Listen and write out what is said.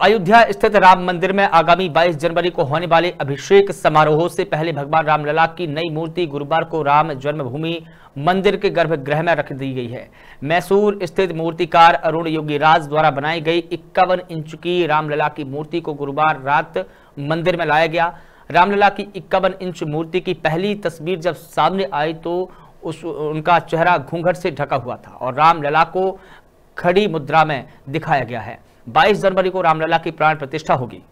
अयोध्या स्थित राम मंदिर में आगामी 22 जनवरी को होने वाले अभिषेक समारोह से पहले भगवान रामलला की नई मूर्ति गुरुवार को राम जन्मभूमि मंदिर के गर्भगृह में रख दी गई है मैसूर स्थित मूर्तिकार अरुण योगी राज द्वारा बनाई गई इक्यावन इंच की रामलला की मूर्ति को गुरुवार रात मंदिर में लाया गया रामलला की इक्यावन इंच मूर्ति की पहली तस्वीर जब सामने आई तो उस उनका चेहरा घूंघट से ढका हुआ था और रामलला को खड़ी मुद्रा में दिखाया गया है 22 जनवरी को रामलला की प्राण प्रतिष्ठा होगी